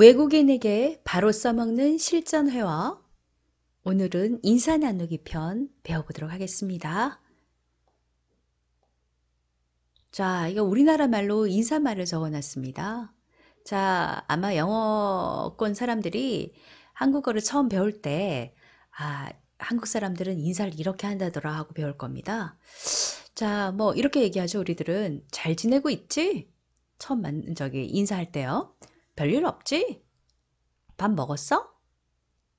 외국인에게 바로 써먹는 실전 회화 오늘은 인사 나누기 편 배워보도록 하겠습니다. 자, 이거 우리나라 말로 인사말을 적어놨습니다. 자, 아마 영어권 사람들이 한국어를 처음 배울 때 아, 한국 사람들은 인사를 이렇게 한다더라 하고 배울 겁니다. 자, 뭐 이렇게 얘기하죠. 우리들은 잘 지내고 있지? 처음 만 저기 인사할 때요. 별일 없지? 밥 먹었어?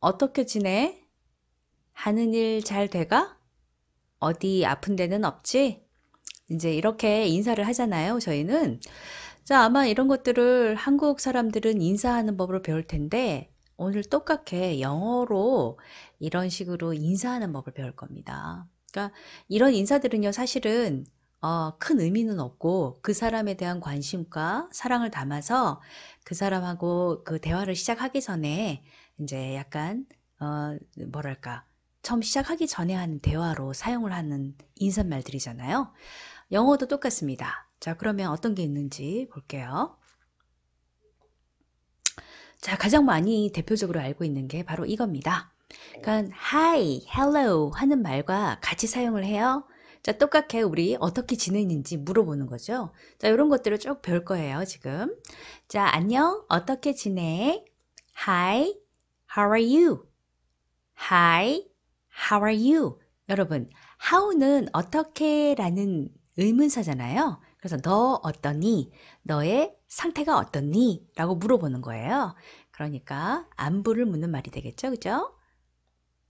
어떻게 지내? 하는 일 잘 돼가? 어디 아픈 데는 없지? 이제 이렇게 인사를 하잖아요, 저희는. 자, 아마 이런 것들을 한국 사람들은 인사하는 법으로 배울 텐데, 오늘 똑같게 영어로 이런 식으로 인사하는 법을 배울 겁니다. 그러니까 이런 인사들은요, 사실은 어, 큰 의미는 없고 그 사람에 대한 관심과 사랑을 담아서 그 사람하고 그 대화를 시작하기 전에 이제 약간 어, 뭐랄까 처음 시작하기 전에 하는 대화로 사용을 하는 인사말들이잖아요. 영어도 똑같습니다. 자, 그러면 어떤 게 있는지 볼게요. 자, 가장 많이 대표적으로 알고 있는 게 바로 이겁니다. 그러니까 hi, hello 하는 말과 같이 사용을 해요. 자, 똑같게 우리 어떻게 지내는지 물어보는 거죠. 자, 이런 것들을 쭉별 거예요, 지금. 자, 안녕. 어떻게 지내? Hi. How are you? Hi. How are you? 여러분, how는 어떻게라는 의문사잖아요. 그래서 너 어떠니? 너의 상태가 어떠니? 라고 물어보는 거예요. 그러니까 안부를 묻는 말이 되겠죠. 그죠?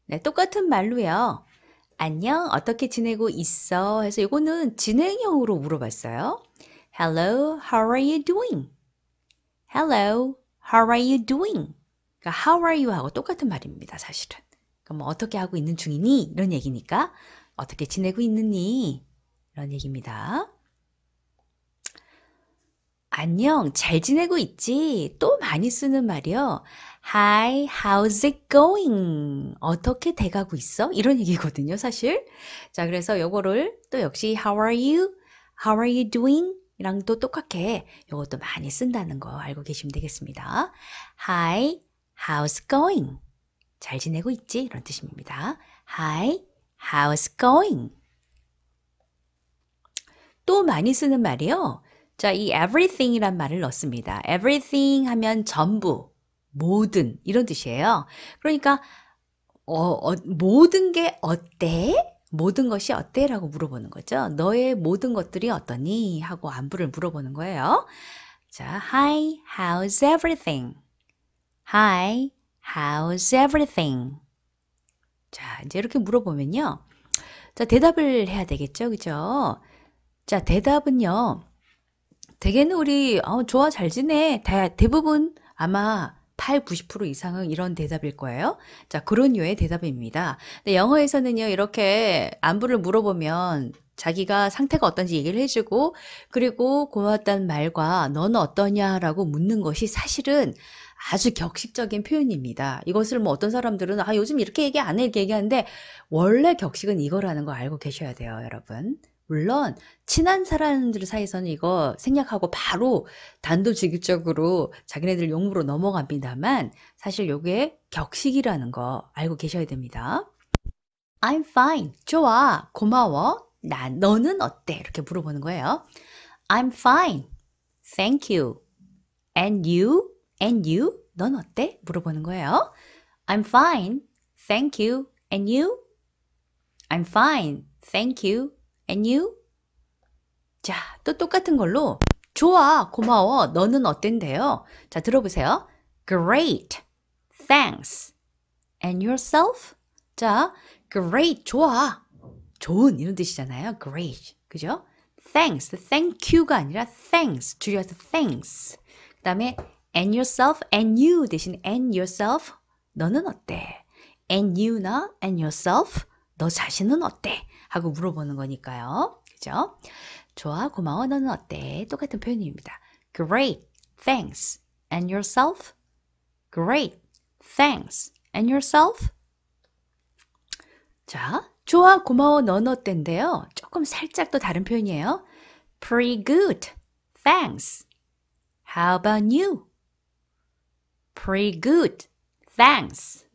네, 똑같은 말로요. 안녕, 어떻게 지내고 있어? 해서 이거는 진행형으로 물어봤어요. Hello, how are you doing? Hello, how are you doing? 그러니까 how are you 하고 똑같은 말입니다, 사실은. 그럼 뭐 어떻게 하고 있는 중이니? 이런 얘기니까 어떻게 지내고 있느니? 이런 얘기입니다. 안녕, 잘 지내고 있지? 또 많이 쓰는 말이요. Hi, how's it going? 어떻게 돼가고 있어? 이런 얘기거든요, 사실. 자, 그래서 요거를 또 역시 How are you? How are you doing? 이랑도 똑같게 요것도 많이 쓴다는 거 알고 계시면 되겠습니다. Hi, how's going? 잘 지내고 있지? 이런 뜻입니다. Hi, how's going? 또 많이 쓰는 말이요. 자, 이 everything이란 말을 넣습니다. everything 하면 전부, 모든 이런 뜻이에요. 그러니까 어, 어, 모든 게 어때? 모든 것이 어때? 라고 물어보는 거죠. 너의 모든 것들이 어떠니? 하고 안부를 물어보는 거예요. 자, Hi, how's everything? Hi, how's everything? 자, 이제 이렇게 물어보면요. 자, 대답을 해야 되겠죠. 그죠? 자, 대답은요. 대개는 우리, 어, 좋아, 잘 지내. 대, 대부분 아마 8, 90% 이상은 이런 대답일 거예요. 자, 그런 류의 대답입니다. 근데 네, 영어에서는요, 이렇게 안부를 물어보면 자기가 상태가 어떤지 얘기를 해주고, 그리고 고맙다는 말과 너는 어떠냐라고 묻는 것이 사실은 아주 격식적인 표현입니다. 이것을 뭐 어떤 사람들은 아, 요즘 이렇게 얘기 안 해, 이렇게 얘기하는데, 원래 격식은 이거라는 거 알고 계셔야 돼요, 여러분. 물론 친한 사람들 사이에서는 이거 생략하고 바로 단도직입적으로 자기네들 용으로 넘어갑니다만 사실 요게 격식이라는 거 알고 계셔야 됩니다. I'm fine. 좋아. 고마워. 나 너는 어때? 이렇게 물어보는 거예요. I'm fine. Thank you. And you? And you? 넌 어때? 물어보는 거예요. I'm fine. Thank you. And you? I'm fine. Thank you. And you? 자, 또 똑같은 걸로 좋아, 고마워, 너는 어땠데요? 자, 들어보세요. Great, thanks. And yourself? 자, great, 좋아, 좋은 이런 뜻이잖아요. Great, 그죠? Thanks, thank you가 아니라 thanks, 줄여서 thanks. 그 다음에 and yourself, and you 대신 and yourself, 너는 어때? And you나 and yourself 너 자신은 어때? 하고 물어보는 거니까요. 그죠? 좋아, 고마워, 너는 어때? 똑같은 표현입니다. Great, thanks. And yourself? Great, thanks. And yourself? 자, 좋아, 고마워, 넌 어때인데요. 조금 살짝 또 다른 표현이에요. Pretty good, thanks. How about you? Pretty good, thanks.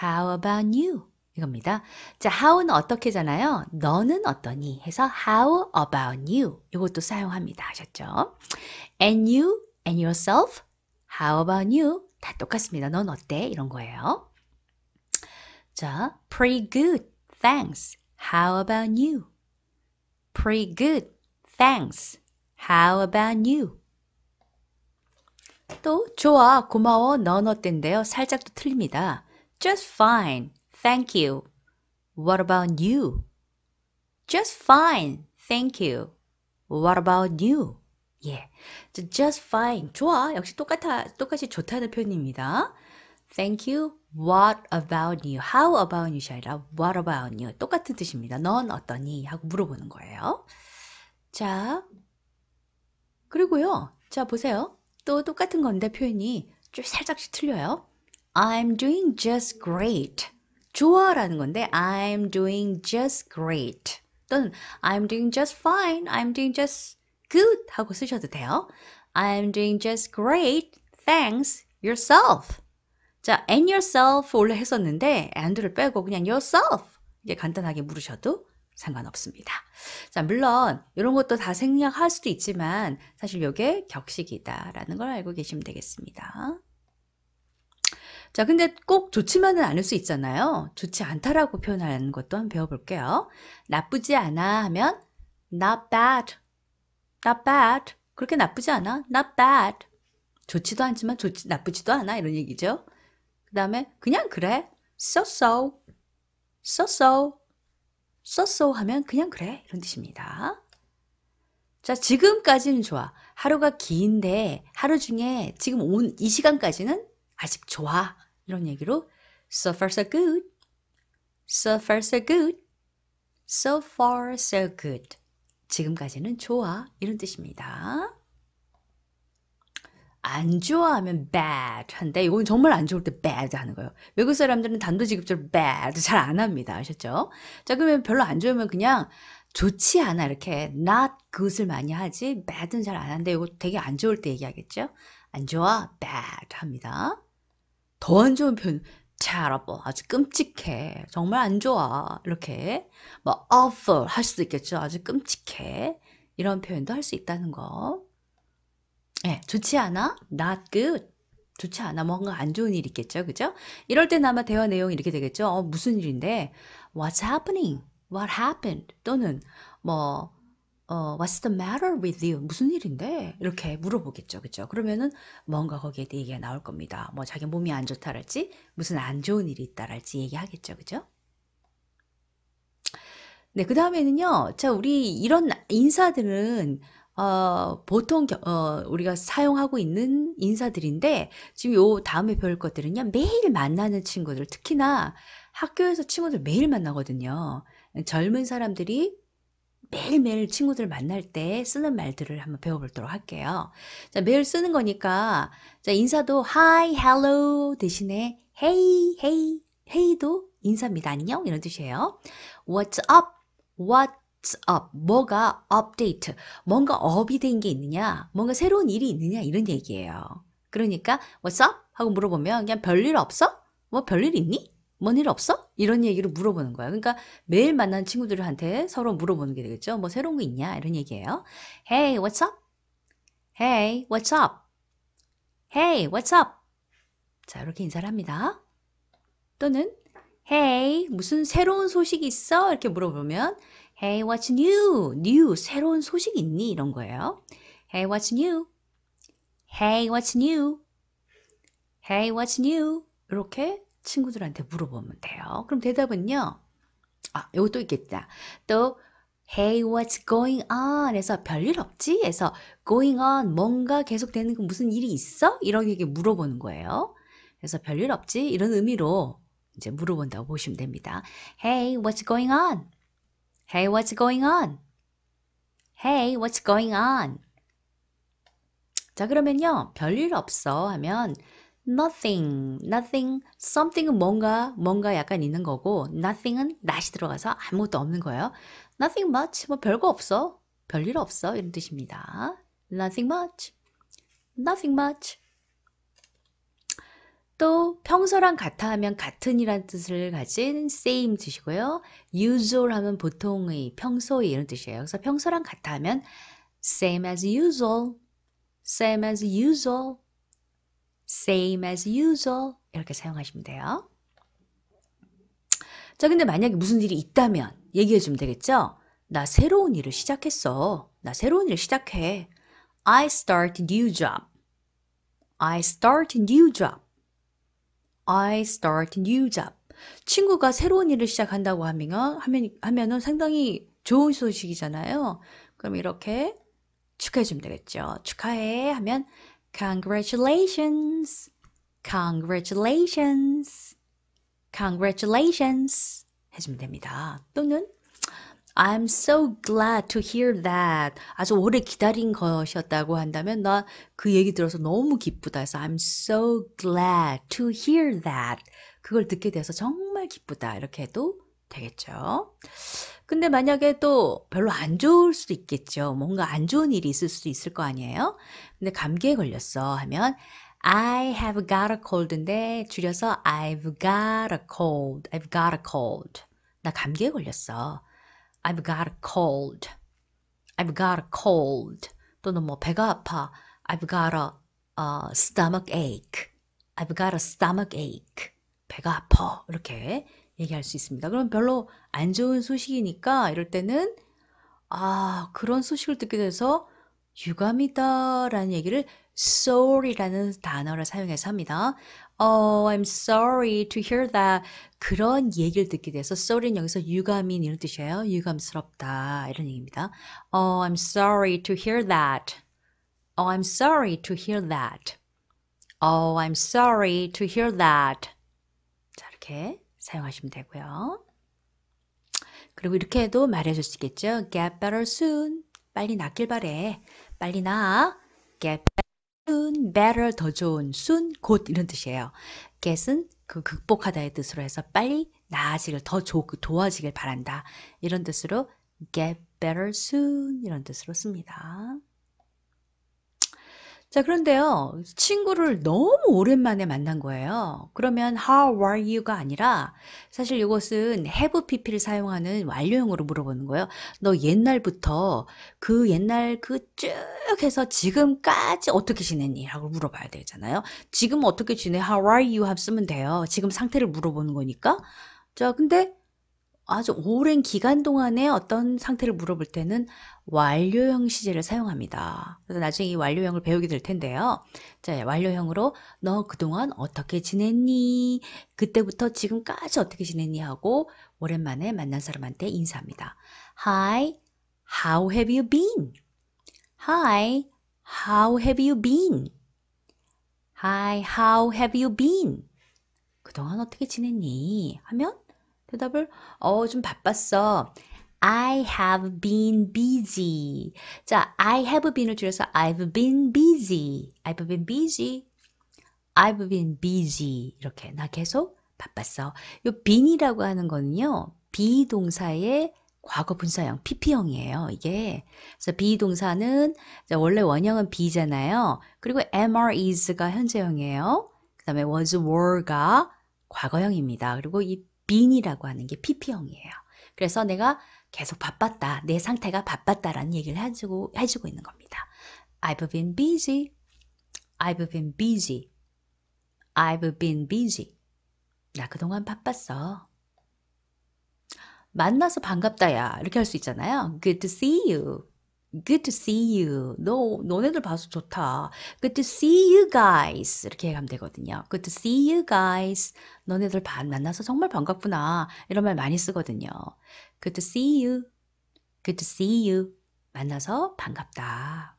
How about you? 이겁니다. 자, how는 어떻게잖아요. 너는 어떠니? 해서 how about you? 이것도 사용합니다. 아셨죠? and you and yourself how about you? 다 똑같습니다. 넌 어때? 이런 거예요. 자, pretty good. Thanks. How about you? Pretty good. Thanks. How about you? 또 좋아, 고마워, 넌 어땠는데요? 살짝 또 틀립니다. Just fine. Thank you. What about you? Just fine. Thank you. What about you? 예. Just fine. 좋아. 역시 똑같아, 똑같이 좋다는 표현입니다. Thank you. What about you? How about you? 아니라 What about you? 똑같은 뜻입니다. 넌 어떠니? 하고 물어보는 거예요. 자, 그리고요. 자, 보세요. 또 똑같은 건데 표현이 좀 살짝씩 틀려요. I'm doing just great. 좋아라는 건데 I'm doing just great 또는 I'm doing just fine, I'm doing just good 하고 쓰셔도 돼요. I'm doing just great, thanks yourself. 자, and yourself 원래 했었는데 and를 빼고 그냥 yourself 이게 간단하게 물으셔도 상관없습니다. 자, 물론 이런 것도 다 생략할 수도 있지만 사실 이게 격식이다라는 걸 알고 계시면 되겠습니다. 자, 근데 꼭 좋지만은 않을 수 있잖아요. 좋지 않다라고 표현하는 것도 한번 배워볼게요. 나쁘지 않아 하면 not bad, not bad. 그렇게 나쁘지 않아, not bad. 좋지도 않지만 좋지, 나쁘지도 않아 이런 얘기죠. 그 다음에 그냥 그래, so so, so so, so so 하면 그냥 그래 이런 뜻입니다. 자, 지금까지는 좋아. 하루가 긴데 하루 중에 지금 온 이 시간까지는 아직 좋아. 이런 얘기로 So far so good. So far so good. So far so good. 지금까지는 좋아 이런 뜻입니다. 안 좋아하면 bad 한데 이건 정말 안 좋을 때 bad 하는 거예요. 외국 사람들은 단도직입적으로 bad 잘 안 합니다. 아셨죠? 자 그러면 별로 안 좋으면 그냥 좋지 않아 이렇게 not good을 많이 하지 bad은 잘안 하는데 이거 되게 안 좋을 때 얘기하겠죠? 안 좋아 bad 합니다. 더안 좋은 표현 t e r r i 아주 끔찍해 정말 안 좋아 이렇게 뭐 awful 할 수도 있겠죠 아주 끔찍해 이런 표현도 할 수 있다는 거 예, 네, 좋지 않아 not good 좋지 않아 뭔가 안 좋은 일 있겠죠 그죠 이럴 때 아마 대화 내용이 이렇게 되겠죠 어, 무슨 일인데 what's happening what happened 또는 뭐 어, What's the matter with you? 무슨 일인데? 이렇게 물어보겠죠. 그죠 그러면은 뭔가 거기에 대해 얘기가 나올 겁니다. 뭐 자기 몸이 안 좋다랄지, 무슨 안 좋은 일이 있다랄지 얘기하겠죠. 그죠? 네, 그 다음에는요. 자, 우리 이런 인사들은 어, 보통 겨, 어, 우리가 사용하고 있는 인사들인데 지금 요 다음에 배울 것들은요 매일 만나는 친구들 특히나 학교에서 친구들 매일 만나거든요 젊은 사람들이 매일매일 친구들 만날 때 쓰는 말들을 한번 배워보도록 할게요. 자, 매일 쓰는 거니까 자, 인사도 hi, hello 대신에 hey, hey, hey도 인사입니다. 안녕 이런 뜻이에요. What's up? What s up, 뭐가 update, 뭔가 업이 된 게 있느냐, 뭔가 새로운 일이 있느냐 이런 얘기예요. 그러니까 what's up 하고 물어보면 그냥 별일 없어? 뭐 별일 있니? 뭔일 없어? 이런 얘기를 물어보는 거야. 그러니까 매일 만난 친구들한테 서로 물어보는 게 되겠죠. 뭐 새로운 거 있냐? 이런 얘기예요. Hey, what's up? Hey, what's up? Hey, what's up? 자, 이렇게 인사를 합니다. 또는 Hey, 무슨 새로운 소식 있어? 이렇게 물어보면 Hey, what's new? New, 새로운 소식 있니? 이런 거예요. Hey, what's new? Hey, what's new? Hey, what's new? 이렇게 친구들한테 물어보면 돼요. 그럼 대답은요. 아, 이것도 있겠다. 또 Hey, what's going on? 해서 별일 없지? 해서 going on 뭔가 계속되는 거 그 무슨 일이 있어? 이런 얘기 물어보는 거예요. 그래서 별일 없지? 이런 의미로 이제 물어본다고 보시면 됩니다. Hey, what's going on? Hey, what's going on? Hey, what's going on? 자, 그러면요. 별일 없어 하면 nothing, nothing, something은 뭔가, 뭔가 약간 있는 거고 nothing은 not이 들어가서 아무것도 없는 거예요. nothing much, 뭐 별거 없어, 별일 없어 이런 뜻입니다. nothing much, nothing much. 또 평소랑 같아 하면 같은이란 뜻을 가진 same 뜻이고요. usual 하면 보통의, 평소의 이런 뜻이에요. 그래서 평소랑 같아 하면 same as usual, same as usual. same as usual 이렇게 사용하시면 돼요. 자, 근데 만약에 무슨 일이 있다면 얘기해 주면 되겠죠? 나 새로운 일을 시작했어. 나 새로운 일을 시작해. I start new job. I start new job. I start new job. 친구가 새로운 일을 시작한다고 하면 하면 하면은 상당히 좋은 소식이잖아요. 그럼 이렇게 축하해 주면 되겠죠. 축하해 하면 Congratulations. Congratulations. Congratulations. 해주면 됩니다. 또는 I'm so glad to hear that. 아주 오래 기다린 것이었다고 한다면 나 그 얘기 들어서 너무 기쁘다 해서 I'm so glad to hear that. 그걸 듣게 돼서 정말 기쁘다. 이렇게 해도 되겠죠. 근데 만약에 또 별로 안 좋을 수도 있겠죠. 뭔가 안 좋은 일이 있을 수도 있을 거 아니에요. 근데 감기에 걸렸어 하면 I have got a cold인데 줄여서 I've got a cold. I've got a cold. 나 감기에 걸렸어. I've got a cold. I've got a cold. 또는 뭐 배가 아파. I've got a uh, stomach ache. I've got a stomach ache. 배가 아파. 이렇게 얘기할 수 있습니다. 그럼 별로 안 좋은 소식이니까 이럴 때는 아 그런 소식을 듣게 돼서 유감이다 라는 얘기를 sorry 라는 단어를 사용해서 합니다. Oh, I'm sorry to hear that. 그런 얘기를 듣게 돼서 sorry는 여기서 유감인 이런 뜻이에요. 유감스럽다 이런 얘기입니다. Oh, I'm sorry to hear that. Oh, I'm sorry to hear that. Oh, I'm sorry to hear that. 자, 이렇게 사용하시면 되고요. 그리고 이렇게 해도 말해줄 수 있겠죠. Get better soon. 빨리 낫길 바래. 빨리 나. Get soon. Better 더 좋은. soon 곧 이런 뜻이에요. Get은 그 극복하다의 뜻으로 해서 빨리 나아지길 더 좋고 그 도와지길 바란다. 이런 뜻으로 get better soon 이런 뜻으로 씁니다. 자, 그런데요. 친구를 너무 오랜만에 만난 거예요. 그러면 how are you가 아니라 사실 이것은 have pp를 사용하는 완료형으로 물어보는 거예요. 너 옛날부터 그 옛날 그 쭉 해서 지금까지 어떻게 지냈니? 라고 물어봐야 되잖아요. 지금 어떻게 지내? how are you? 쓰면 돼요. 지금 상태를 물어보는 거니까. 자, 근데 아주 오랜 기간 동안에 어떤 상태를 물어볼 때는 완료형 시제를 사용합니다. 그래서 나중에 이 완료형을 배우게 될 텐데요. 자, 예, 완료형으로 너 그동안 어떻게 지냈니? 그때부터 지금까지 어떻게 지냈니? 하고 오랜만에 만난 사람한테 인사합니다. Hi, how have you been? Hi, how have you been? Hi, how have you been? 그동안 어떻게 지냈니? 하면 대답을 어, 좀 바빴어. I have been busy. 자, I have been을 줄여서 I've been busy. I've been busy. I've been busy. 이렇게 나 계속 바빴어. 요 been이라고 하는 거는요. be 동사의 과거 분사형 pp형이에요. 이게 그래서 be 동사는 원래 원형은 be잖아요. 그리고 mr is가 현재형이에요. 그다음에 was were가 과거형입니다. 그리고 이 빈이라고 하는 게 PP형이에요. 그래서 내가 계속 바빴다. 내 상태가 바빴다라는 얘기를 해주고, 해주고 있는 겁니다. I've been busy. I've been busy. I've been busy. 나 그동안 바빴어. 만나서 반갑다, 야. 이렇게 할 수 있잖아요. Good to see you. Good to see you. 너 너네들 봐서 좋다. Good to see you guys. 이렇게 하면 되거든요. Good to see you guys. 너네들 만나서 정말 반갑구나. 이런 말 많이 쓰거든요. Good to see you. Good to see you. 만나서 반갑다.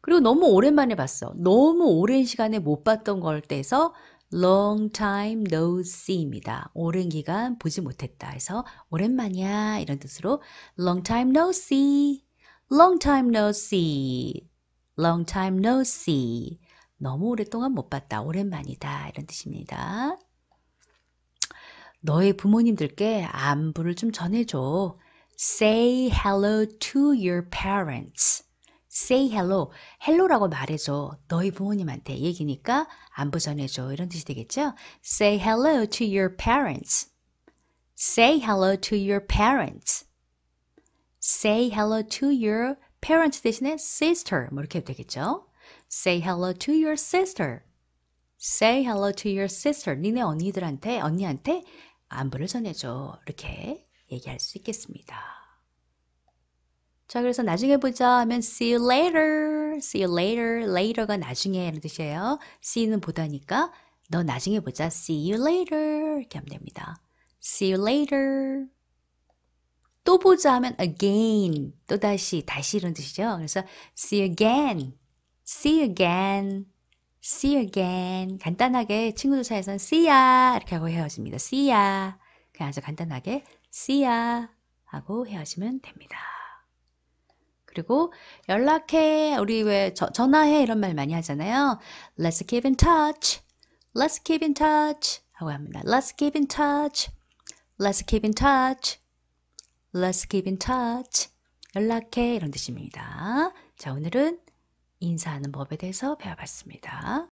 그리고 너무 오랜만에 봤어. 너무 오랜 시간에 못 봤던 걸 때에서 long time no see입니다. 오랜 기간 보지 못했다 해서 오랜만이야 이런 뜻으로 long time no see Long time no see. Long time no see. 너무 오랫동안 못 봤다. 오랜만이다. 이런 뜻입니다. 너의 부모님들께 안부를 좀 전해줘. Say hello to your parents. Say hello. h e l l o 라고 말해줘. 너희 부모님한테 얘기니까 안부 전해줘. 이런 뜻이 되겠죠? Say hello to your parents. Say hello to your parents. say hello to your parent s 대신에 sister 뭐 이렇게 해도 되겠죠? say hello to your sister. say hello to your sister. 니네 언니들한테 언니한테 안부를 전해줘. 이렇게 얘기할 수 있겠습니다. 자, 그래서 나중에 보자 하면 see you later. see you later. later가 나중에 라는 뜻이에요. see는 보다니까 너 나중에 보자. see you later. 이렇게 하면 됩니다. see you later. 또 보자 하면 again, 또다시, 다시 이런 뜻이죠. 그래서 see again, see again, see again. 간단하게 친구들 사이에서는 see ya 이렇게 하고 헤어집니다. see ya. 그냥 아주 간단하게 see ya 하고 헤어지면 됩니다. 그리고 연락해, 우리 왜 저, 전화해 이런 말 많이 하잖아요. Let's keep in touch. Let's keep in touch. 하고 합니다. Let's keep in touch. Let's keep in touch. Let's keep in touch. 연락해. 이런 뜻입니다. 자, 오늘은 인사하는 법에 대해서 배워봤습니다.